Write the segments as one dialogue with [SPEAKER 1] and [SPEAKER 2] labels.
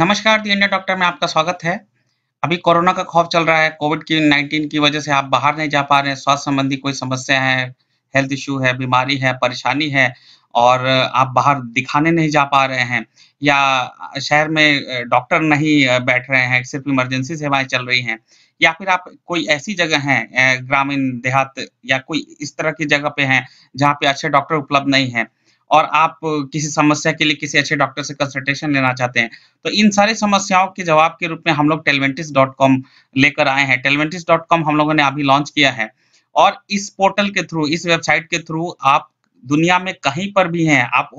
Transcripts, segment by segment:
[SPEAKER 1] नमस्कार दी India doctor में आपका स्वागत है अभी कोरोना का खौफ चल रहा है कोविड की नाइन्टीन की वजह से आप बाहर नहीं जा पा रहे हैं स्वास्थ्य संबंधी कोई समस्या है हेल्थ इश्यू है बीमारी है परेशानी है और आप बाहर दिखाने नहीं जा पा रहे हैं या शहर में डॉक्टर नहीं बैठ रहे हैं सिर्फ इमरजेंसी सेवाएं चल रही हैं या फिर आप कोई ऐसी जगह हैं ग्रामीण देहात या कोई इस तरह की जगह पे हैं जहाँ पे अच्छे डॉक्टर उपलब्ध नहीं है और आप किसी समस्या के लिए किसी अच्छे डॉक्टर से कंसल्टेशन लेना चाहते हैं तो इन सारी समस्याओं के जवाब के रूप में हम लोग टेलवेंटिस लेकर आए हैं टेलवेंटिस हम लोगों ने अभी लॉन्च किया है और इस पोर्टल के थ्रू इस वेबसाइट के थ्रू आप दुनिया में कहीं पर भी हैं आप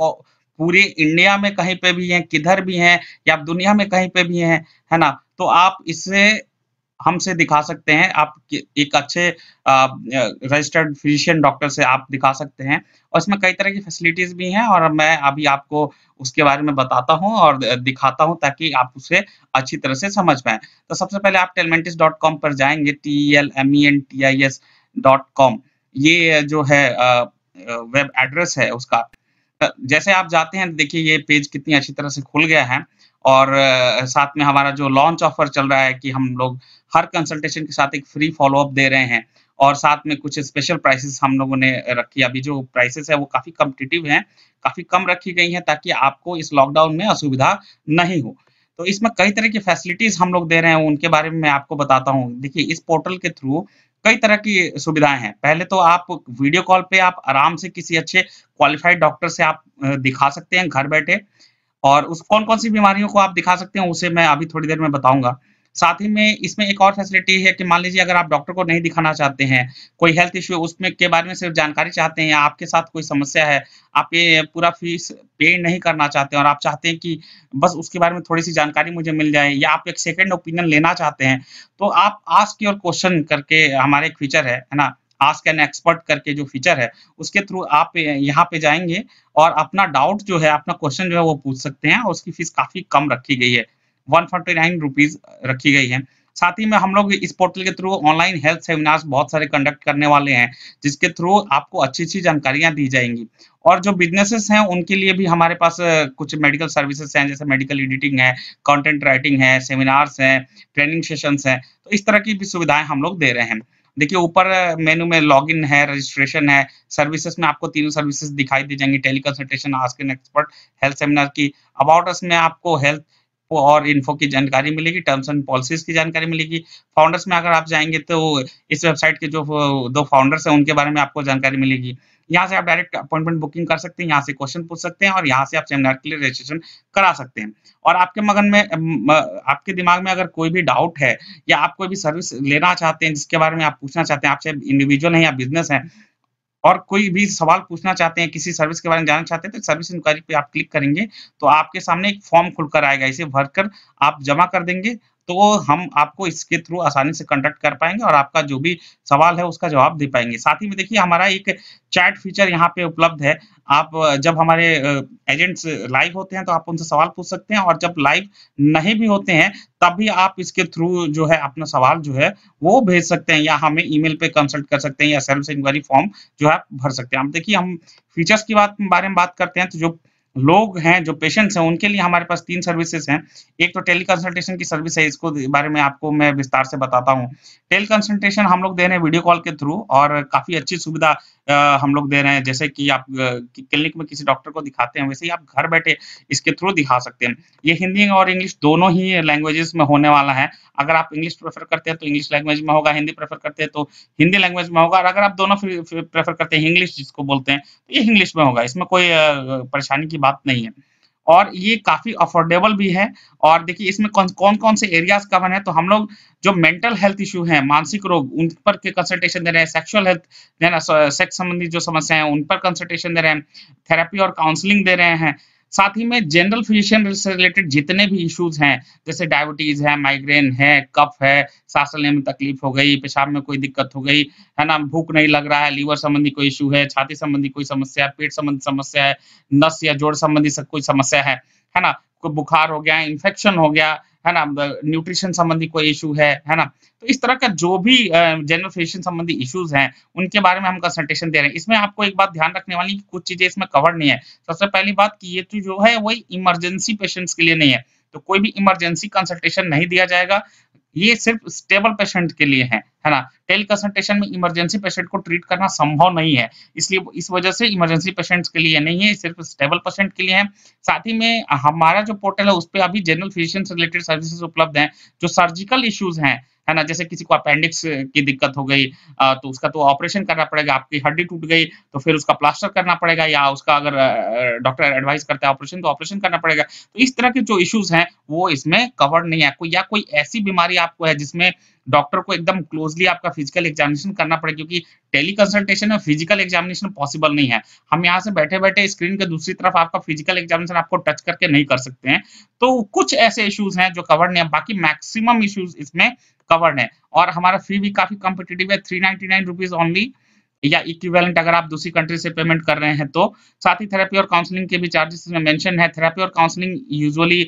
[SPEAKER 1] पूरे इंडिया में कहीं पे भी हैं किधर भी हैं या आप दुनिया में कहीं पे भी हैं है ना तो आप इससे हमसे दिखा सकते हैं आप एक अच्छे रजिस्टर्ड फिजिशियन डॉक्टर से आप दिखा सकते हैं और इसमें कई तरह की फैसिलिटीज भी हैं और मैं अभी आपको उसके बारे में बताता हूं और दिखाता हूं ताकि आप उसे अच्छी तरह से समझ पाए तो सबसे पहले आप टेलमेंटिस पर जाएंगे T L M E N T I S dot com ये जो है वेब एड्रेस है उसका जैसे आप जाते हैं देखिए ये पेज कितनी अच्छी तरह से खुल गया है और साथ में हमारा जो लॉन्च ऑफर चल रहा है कि हम लोग हर कंसल्टेशन के साथ एक फ्री फॉलोअप दे रहे हैं और साथ में कुछ स्पेशल प्राइसेस हम लोगों ने रखी अभी जो प्राइसेस है वो काफी कम्पिटिटिव हैं काफी कम रखी गई हैं ताकि आपको इस लॉकडाउन में असुविधा नहीं हो तो इसमें कई तरह की फैसिलिटीज हम लोग दे रहे हैं उनके बारे में मैं आपको बताता हूँ देखिए इस पोर्टल के थ्रू कई तरह की सुविधाएं हैं पहले तो आप वीडियो कॉल पे आप आराम से किसी अच्छे क्वालिफाइड डॉक्टर से आप दिखा सकते हैं घर बैठे और उस कौन कौन सी बीमारियों को आप दिखा सकते हैं उसे मैं अभी थोड़ी देर में बताऊंगा साथ ही में इसमें एक और फैसिलिटी है कि मान लीजिए अगर आप डॉक्टर को नहीं दिखाना चाहते हैं कोई हेल्थ इश्यू उसमें के बारे में सिर्फ जानकारी चाहते हैं या आपके साथ कोई समस्या है आप ये पूरा फीस पे नहीं करना चाहते और आप चाहते हैं कि बस उसके बारे में थोड़ी सी जानकारी मुझे मिल जाए या आप एक सेकेंड ओपिनियन लेना चाहते हैं तो आप आस्क योर क्वेश्चन करके हमारे एक फीचर है है ना आस्क एन एक्सपर्ट करके जो फीचर है उसके थ्रू आप यहाँ पे जाएंगे और अपना डाउट जो है अपना क्वेश्चन जो है वो पूछ सकते हैं और उसकी फीस काफी कम रखी गई है वन फोर्टी नाइन रुपीज रखी गई है साथ ही में हम लोग इस पोर्टल के थ्रू ऑनलाइन हेल्थ सेमिनार्स बहुत सारे कंडक्ट करने वाले हैं जिसके थ्रू आपको अच्छी अच्छी जानकारियां दी जाएंगी और जो बिजनेसेस हैं उनके लिए भी हमारे पास uh, कुछ मेडिकल सर्विसेज हैं जैसे मेडिकल एडिटिंग है कंटेंट राइटिंग है सेमिनार्स हैं ट्रेनिंग सेशंस हैं तो इस तरह की भी सुविधाएं हम लोग दे रहे हैं देखिए ऊपर मेनू uh, में लॉगिन है रजिस्ट्रेशन है सर्विसेज में आपको तीनों सर्विसेज दिखाई दी जाएंगी tele consultation ask expert health seminar की अबाउट अस में आपको हेल्थ और इन्फो की जानकारी मिलेगी टर्म्स एंड पॉलिसीज की जानकारी मिलेगी फाउंडर्स में अगर आप जाएंगे तो इस वेबसाइट के जो दो फाउंडर्स हैं उनके बारे में आपको जानकारी मिलेगी यहाँ से आप डायरेक्ट अपॉइंटमेंट बुकिंग कर सकते हैं यहाँ से क्वेश्चन पूछ सकते हैं और यहाँ से आप सेमिनार के लिए रजिस्ट्रेशन करा सकते हैं और आपके मगन में आपके दिमाग में अगर कोई भी डाउट है या आप कोई भी सर्विस लेना चाहते हैं जिसके बारे में आप पूछना चाहते हैं आपसे इंडिविजुअल है या बिजनेस है और कोई भी सवाल पूछना चाहते हैं किसी सर्विस के बारे में जानना चाहते हैं तो सर्विस इंक्वायरी पे आप क्लिक करेंगे तो आपके सामने एक फॉर्म खुलकर आएगा इसे भरकर आप जमा कर देंगे तो हम आपको इसके थ्रू आसानी से कंडक्ट कर पाएंगे और आपका जो भी सवाल है उसका जवाब दे पाएंगे साथ ही में देखिए हमारा एक चैट फीचर यहाँ पे उपलब्ध है आप जब हमारे एजेंट्स लाइव होते हैं तो आप उनसे सवाल पूछ सकते हैं और जब लाइव नहीं भी होते हैं तब भी आप इसके थ्रू जो है अपना सवाल जो है वो भेज सकते हैं या हमें ईमेल पे कंसल्ट कर सकते हैं या सेल्फ इंक्वायरी फॉर्म जो है भर सकते हैं आप देखिए हम फीचर्स की बात बारे में बात करते हैं तो जो लोग हैं जो पेशेंट्स हैं उनके लिए हमारे पास तीन सर्विसेज हैं एक तो टेली कंसल्टेशन की सर्विस है इसको बारे में आपको मैं विस्तार से बताता हूँ टेली कंसल्टेशन हम लोग दे रहे हैं वीडियो कॉल के थ्रू और काफी अच्छी सुविधा हम लोग दे रहे हैं जैसे कि आप क्लिनिक में किसी डॉक्टर को दिखाते हैं वैसे ही आप घर बैठे इसके थ्रू दिखा सकते हैं ये हिंदी और इंग्लिश दोनों ही लैंग्वेजेस में होने वाला है अगर आप इंग्लिश प्रेफर करते हैं तो इंग्लिश लैंग्वेज में होगा हिंदी प्रेफर करते हैं तो हिंदी लैंग्वेज में होगा और अगर आप दोनों प्रेफर करते हैं इंग्लिश जिसको बोलते हैं तो ये इंग्लिश में होगा इसमें कोई परेशानी की बात नहीं है और ये काफी अफोर्डेबल भी है और देखिए इसमें कौन कौन कौन से एरियाज कवर है तो हम लोग जो मेंटल हेल्थ इश्यू है मानसिक रोग उन पर के कंसल्टेशन दे रहे हैं सेक्सुअल हेल्थ सेक्स संबंधी जो समस्या है उन पर कंसल्टेशन दे रहे हैं थेरेपी और काउंसलिंग दे रहे हैं साथ ही में जनरल फिजिशियन से रिलेटेड जितने भी इश्यूज हैं जैसे डायबिटीज है माइग्रेन है कफ है सांस लेने में तकलीफ हो गई पेशाब में कोई दिक्कत हो गई है ना भूख नहीं लग रहा है लीवर संबंधी कोई इशू है छाती संबंधी कोई समस्या है पेट संबंधी समस्या है नस या जोड़ संबंधी कोई समस्या है है ना कोई बुखार हो गया इन्फेक्शन हो गया है ना न्यूट्रिशन मतलब संबंधी कोई इशू है है ना तो इस तरह का जो भी जनरल फिजिशियन संबंधी इश्यूज हैं उनके बारे में हम कंसल्टेशन दे रहे हैं इसमें आपको एक बात ध्यान रखने वाली कि कुछ चीजें इसमें कवर नहीं है सबसे पहली बात कि ये तो जो है वही इमरजेंसी पेशेंट्स के लिए नहीं है तो कोई भी इमरजेंसी कंसल्टेशन नहीं दिया जाएगा ये सिर्फ स्टेबल पेशेंट के लिए है है ना टेली कंसल्टेशन में इमरजेंसी पेशेंट को ट्रीट करना संभव नहीं है इसलिए इस वजह से इमरजेंसी पेशेंट्स के लिए नहीं है सिर्फ स्टेबल पेशेंट के लिए है साथ ही में हमारा जो पोर्टल है उस पर अभी जनरल फिजिशियन रिलेटेड सर्विसेज उपलब्ध हैं जो सर्जिकल इश्यूज हैं है ना जैसे किसी को अपेंडिक्स की दिक्कत हो गई तो उसका तो ऑपरेशन करना पड़ेगा आपकी हड्डी टूट गई तो फिर उसका प्लास्टर करना पड़ेगा या उसका अगर डॉक्टर एडवाइस करता है ऑपरेशन तो ऑपरेशन करना पड़ेगा तो इस तरह के जो इश्यूज हैं वो इसमें कवर नहीं है या कोई ऐसी बीमारी आपको है जिसमें डॉक्टर को एकदम क्लोजली आपका फिजिकल एग्जामिनेशन करना पड़ेगा क्योंकि टेली कंसल्टेशन में फिजिकल एग्जामिनेशन पॉसिबल नहीं है हम यहाँ से बैठे बैठे स्क्रीन के दूसरी तरफ आपका फिजिकल एग्जामिनेशन आपको टच करके नहीं कर सकते हैं तो कुछ ऐसे इश्यूज हैं जो कवर नहीं है बाकी मैक्सिमम इश्यूज इसमें कवर्ड है और हमारा फी भी काफी कम्पिटेटिव है three ninety nine rupees only या इक्विवेलेंट अगर आप दूसरी कंट्री से पेमेंट कर रहे हैं तो साथ ही थेरेपी और काउंसलिंग के भी चार्जेस में मेंशन है थेरेपी और काउंसलिंग यूजुअली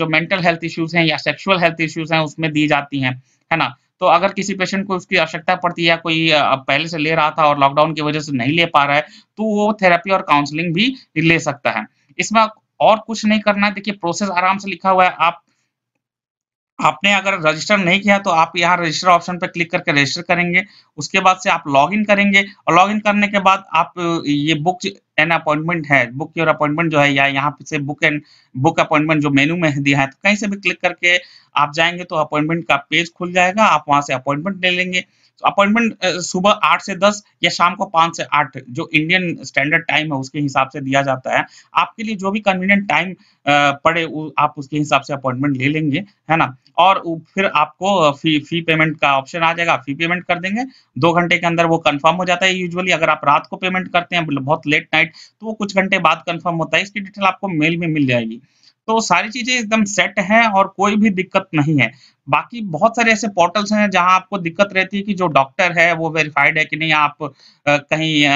[SPEAKER 1] जो मेंटल हेल्थ इश्यूज हैं या सेक्सुअल हेल्थ इश्यूज हैं उसमें दी जाती हैं है ना तो अगर किसी पेशेंट को उसकी आवश्यकता पड़ती है कोई पहले से ले रहा था और लॉकडाउन की वजह से नहीं ले पा रहा है तो वो थेरेपी और काउंसलिंग भी ले सकता है इसमें और कुछ नहीं करना है देखिए प्रोसेस आराम से लिखा हुआ है आप आपने अगर रजिस्टर नहीं किया तो आप यहाँ रजिस्टर ऑप्शन पर क्लिक करके रजिस्टर करेंगे उसके बाद से आप इन करेंगे और इन करने के बाद आप ये बुक एन अपॉइंटमेंट है बुक योर अपॉइंटमेंट जो है या यहाँ से बुक एंड बुक अपॉइंटमेंट जो मेनू में दिया है तो कहीं से भी क्लिक करके आप जाएंगे तो अपॉइंटमेंट का पेज खुल जाएगा आप वहां से अपॉइंटमेंट ले लेंगे तो अपॉइंटमेंट सुबह आठ से दस या शाम को पांच से आठ जो इंडियन स्टैंडर्ड टाइम है उसके हिसाब से दिया जाता है आपके लिए जो भी कन्वीनियंट टाइम पड़े आप उसके हिसाब से अपॉइंटमेंट ले लेंगे है ना और फिर आपको फी फी पेमेंट का ऑप्शन आ जाएगा फी पेमेंट कर देंगे दो घंटे के अंदर वो कंफर्म हो जाता है यूजुअली अगर आप रात को पेमेंट करते हैं बहुत लेट नाइट तो वो कुछ घंटे बाद कंफर्म होता है इसकी डिटेल आपको मेल में मिल जाएगी तो सारी चीजें एकदम सेट हैं और कोई भी दिक्कत नहीं है बाकी बहुत सारे ऐसे पोर्टल्स हैं जहां आपको दिक्कत रहती है कि जो डॉक्टर है वो वेरीफाइड है कि नहीं आप आ, कहीं आ,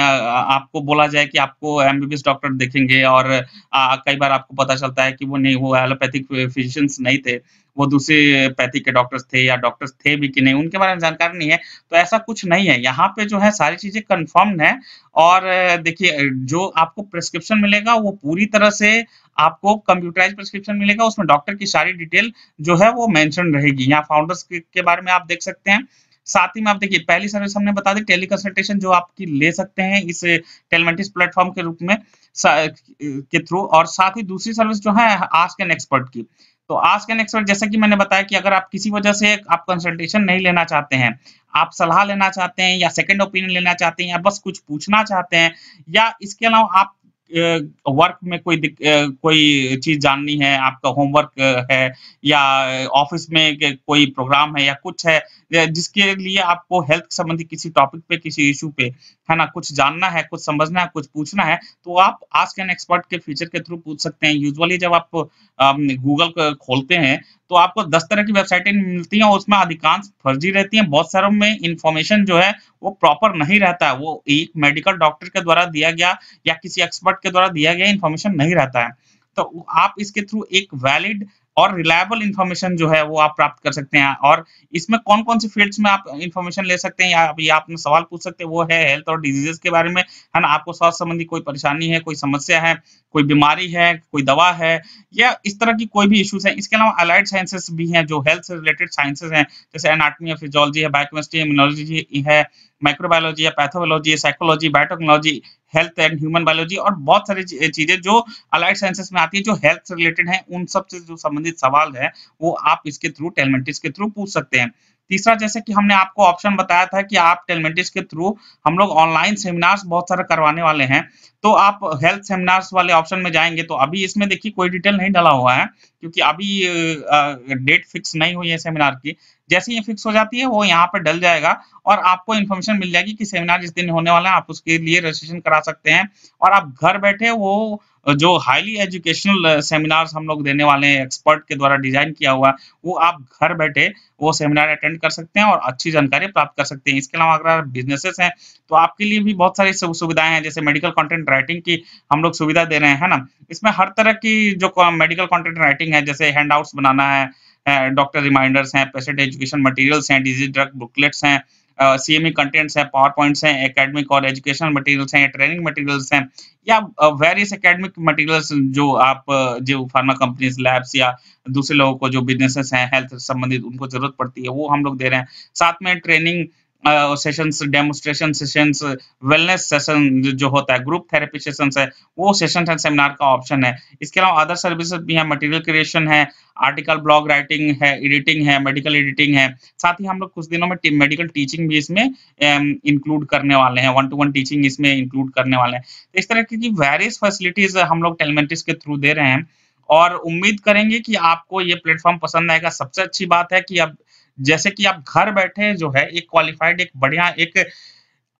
[SPEAKER 1] आपको बोला जाए कि आपको एमबीबीएस डॉक्टर देखेंगे और आ, कई बार आपको पता चलता है कि वो नहीं वो एलोपैथिक फिजिशियंस नहीं थे वो दूसरे पैथी के डॉक्टर्स थे या डॉक्टर्स थे भी कि नहीं उनके बारे में जानकारी नहीं है तो ऐसा कुछ नहीं है यहाँ पे जो है सारी चीजें कन्फर्म है और देखिए जो आपको प्रिस्क्रिप्शन मिलेगा वो पूरी तरह से आपको कंप्यूटराइज प्रिस्क्रिप्शन मिलेगा उसमें डॉक्टर की सारी डिटेल जो है वो मैंशन रहेगी यहाँ फाउंडर्स के बारे में आप देख सकते हैं साथ ही में आप देखिए पहली सर्विस हमने बता दी टेली कंसल्टेशन जो आपकी ले सकते हैं इस टेलमेंटिस प्लेटफॉर्म के रूप में के थ्रू और साथ ही दूसरी सर्विस जो है आस्क एन एक्सपर्ट की तो आज एन एक्सपर्ट जैसा कि मैंने बताया कि अगर आप किसी वजह से आप कंसल्टेशन नहीं लेना चाहते हैं आप सलाह लेना चाहते हैं या सेकंड ओपिनियन लेना चाहते हैं या बस कुछ पूछना चाहते हैं या इसके अलावा आप वर्क में कोई कोई चीज जाननी है आपका होमवर्क है या ऑफिस में कोई प्रोग्राम है या कुछ है जिसके लिए आपको हेल्थ संबंधी किसी टॉपिक पे किसी इशू पे है ना कुछ जानना है कुछ समझना है कुछ पूछना है तो आप आज कैन एक्सपर्ट के फीचर के थ्रू पूछ सकते हैं यूजुअली जब आप गूगल खोलते हैं तो आपको दस तरह की वेबसाइटें मिलती हैं और उसमें अधिकांश फर्जी रहती हैं बहुत सारों में इंफॉर्मेशन जो है वो प्रॉपर नहीं रहता है वो एक मेडिकल डॉक्टर के द्वारा दिया गया या किसी एक्सपर्ट बॉट के द्वारा दिया गया इन्फॉर्मेशन नहीं रहता है तो आप इसके थ्रू एक वैलिड और रिलायबल इन्फॉर्मेशन जो है वो आप प्राप्त कर सकते हैं और इसमें कौन कौन से फील्ड्स में आप इन्फॉर्मेशन ले सकते हैं या आप या आपने सवाल पूछ सकते हैं वो है हेल्थ और डिजीजेस के बारे में है ना आपको स्वास्थ्य संबंधी कोई परेशानी है कोई समस्या है कोई बीमारी है कोई दवा है या इस तरह की कोई भी इश्यूज है इसके अलावा अलाइड साइंसेस भी हैं जो हेल्थ से रिलेटेड साइंसेज हैं जैसे एनाटमी है फिजियोलॉजी है बायोकेमिस्ट्री इम्यूनोलॉजी है माइक्रोबायोलॉजी है pathology psychology biotechnology health and human biology और बहुत सारी चीजें जो अलाइड साइंसेस में आती है जो हेल्थ से रिलेटेड है उन सब से जो संबंधित सवाल है वो आप इसके थ्रू टेलमेंटिस के थ्रू पूछ सकते हैं तीसरा जैसे कि हमने आपको ऑप्शन बताया था कि आप टेलमेंटिस के थ्रू हम लोग ऑनलाइन सेमिनार्स बहुत सारे करवाने वाले हैं तो आप हेल्थ सेमिनार्स वाले ऑप्शन में जाएंगे तो अभी इसमें देखिए कोई डिटेल नहीं डाला हुआ है क्योंकि अभी डेट फिक्स नहीं हुई है सेमिनार की जैसे ये फिक्स हो जाती है वो यहाँ पर डल जाएगा और आपको इन्फॉर्मेशन मिल जाएगी कि सेमिनार जिस दिन होने वाला है आप उसके लिए रजिस्ट्रेशन करा सकते हैं और आप घर बैठे वो जो हाईली एजुकेशनल सेमिनार्स हम लोग देने वाले हैं एक्सपर्ट के द्वारा डिजाइन किया हुआ वो आप घर बैठे वो सेमिनार अटेंड कर सकते हैं और अच्छी जानकारी प्राप्त कर सकते हैं इसके अलावा अगर बिजनेसेस हैं तो आपके लिए भी बहुत सारी सुविधाएं हैं जैसे मेडिकल कॉन्टेंट राइटिंग की हम लोग सुविधा दे रहे हैं ना इसमें हर तरह की जो मेडिकल कॉन्टेंट राइटिंग हेल्पिंग है जैसे हैंडआउट्स बनाना है डॉक्टर रिमाइंडर्स हैं पेशेंट एजुकेशन मटेरियल्स हैं डिजीज ड्रग बुकलेट्स हैं सीएमई कंटेंट्स e हैं पावर पॉइंट्स हैं एकेडमिक और एजुकेशनल मटेरियल्स हैं ट्रेनिंग मटेरियल्स हैं या वेरियस एकेडमिक मटेरियल्स जो आप जो फार्मा कंपनीज लैब्स या दूसरे लोगों को जो बिजनेसेस हैं हेल्थ संबंधित उनको जरूरत पड़ती है वो हम लोग दे रहे हैं साथ में training sessions demonstration sessions wellness session जो होता है ग्रुप थेरेपी सेशंस है वो सेशन एंड सेमिनार का ऑप्शन है इसके अलावा अदर सर्विसेज भी हैं मटेरियल क्रिएशन है आर्टिकल ब्लॉग राइटिंग है एडिटिंग है मेडिकल एडिटिंग है साथ ही हम लोग कुछ दिनों में मेडिकल टीचिंग भी इसमें इंक्लूड करने वाले हैं वन टू वन टीचिंग इसमें इंक्लूड करने वाले हैं तो इस तरह की वेरियस फैसिलिटीज हम लोग टेलमेंटिस के थ्रू दे रहे हैं और उम्मीद करेंगे कि आपको ये प्लेटफॉर्म पसंद आएगा सबसे अच्छी बात है कि अब जैसे कि आप घर बैठे जो है एक क्वालिफाइड एक बढ़िया एक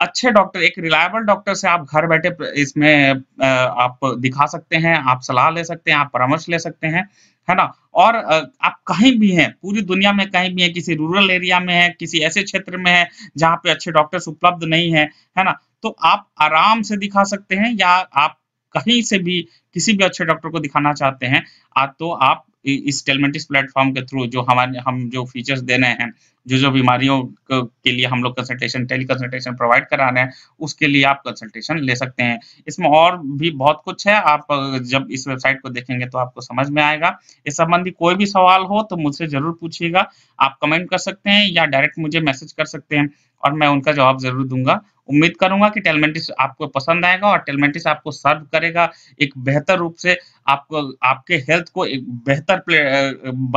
[SPEAKER 1] अच्छे डॉक्टर एक रिलायबल डॉक्टर से आप घर बैठे इसमें आप दिखा सकते हैं आप सलाह ले सकते हैं आप परामर्श ले सकते हैं है ना और आप कहीं भी हैं पूरी दुनिया में कहीं भी हैं किसी रूरल एरिया में है किसी ऐसे क्षेत्र में है जहाँ पे अच्छे डॉक्टर्स उपलब्ध नहीं है है ना तो आप आराम से दिखा सकते हैं या आप कहीं से भी किसी भी अच्छे डॉक्टर को दिखाना चाहते हैं आज तो आप इस टेलमेटिक्स प्लेटफॉर्म के थ्रू जो हमारे हम जो फीचर्स रहे हैं जो जो बीमारियों के लिए हम लोग कंसल्टेशन टेली कंसल्टेशन प्रोवाइड कराना है उसके लिए आप कंसल्टेशन ले सकते हैं इसमें और भी बहुत कुछ है आप जब इस वेबसाइट को देखेंगे तो आपको समझ में आएगा इस संबंधी कोई भी सवाल हो तो मुझसे जरूर पूछिएगा आप कमेंट कर सकते हैं या डायरेक्ट मुझे मैसेज कर सकते हैं और मैं उनका जवाब जरूर दूंगा उम्मीद करूंगा कि टेलमेंटिस आपको पसंद आएगा और टेलमेंटिस आपको सर्व करेगा एक बेहतर रूप से आपको आपके हेल्थ को एक बेहतर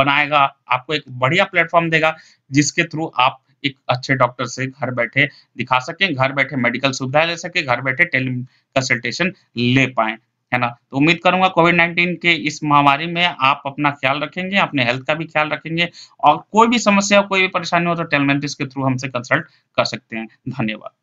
[SPEAKER 1] बनाएगा आपको एक बढ़िया प्लेटफॉर्म देगा जिसके थ्रू आप एक अच्छे डॉक्टर से घर बैठे दिखा सकें घर बैठे मेडिकल सुविधाएं ले सके घर बैठे टेली कंसल्टेशन ले पाए है ना तो उम्मीद करूंगा कोविड 19 के इस महामारी में आप अपना ख्याल रखेंगे अपने हेल्थ का भी ख्याल रखेंगे और कोई भी समस्या कोई भी परेशानी हो तो टेलमेंटिस के थ्रू हमसे कंसल्ट कर सकते हैं धन्यवाद